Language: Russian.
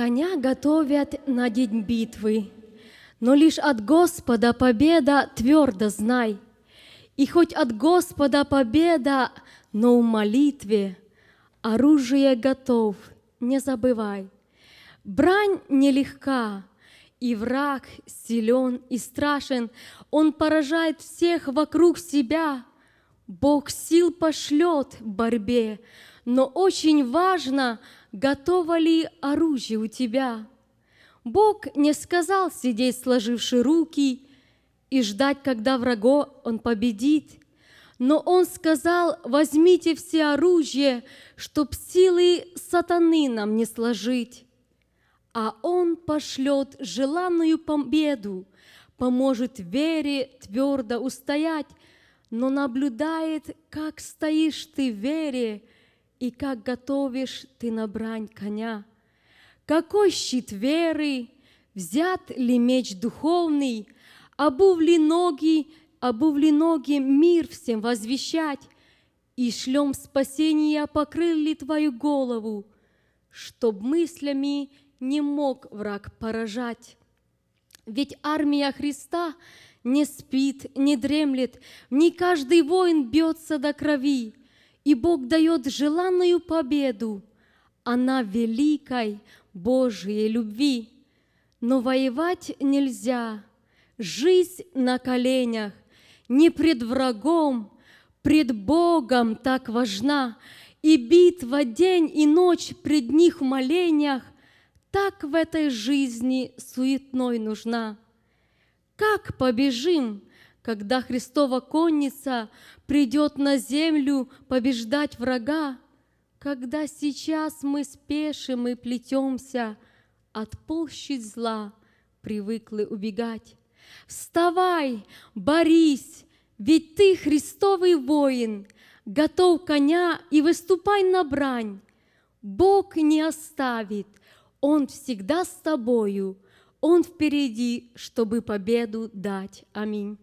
Коня готовят на день битвы, но лишь от Господа победа твердо знай. И хоть от Господа победа, но в молитве оружие готов, не забывай. Брань нелегка, и враг силен и страшен, он поражает всех вокруг себя. Бог сил пошлет в борьбе, но очень важно, готово ли оружие у тебя. Бог не сказал сидеть, сложивши руки, и ждать, когда врага он победит. Но он сказал, возьмите все оружие, чтоб силы сатаны нам не сложить. А он пошлет желанную победу, поможет вере твердо устоять, но наблюдает, как стоишь ты в вере и как готовишь ты набрань коня. Какой щит веры, взят ли меч духовный, обув ли ноги, обув ли ноги мир всем возвещать, и шлем спасения покрыл ли твою голову, чтоб мыслями не мог враг поражать. Ведь армия Христа — не спит, не дремлет, не каждый воин бьется до крови, и Бог дает желанную победу. Она великой Божьей любви. Но воевать нельзя, жизнь на коленях, не пред врагом, пред Богом так важна, и битва день и ночь пред них в молениях так в этой жизни суетной нужна. Как побежим, когда Христова конница придет на землю побеждать врага? Когда сейчас мы спешим и плетемся от площадь зла, привыкли убегать. Вставай, борись, ведь ты Христовый воин, готов коня и выступай на брань. Бог не оставит, Он всегда с тобою — он впереди, чтобы победу дать. Аминь.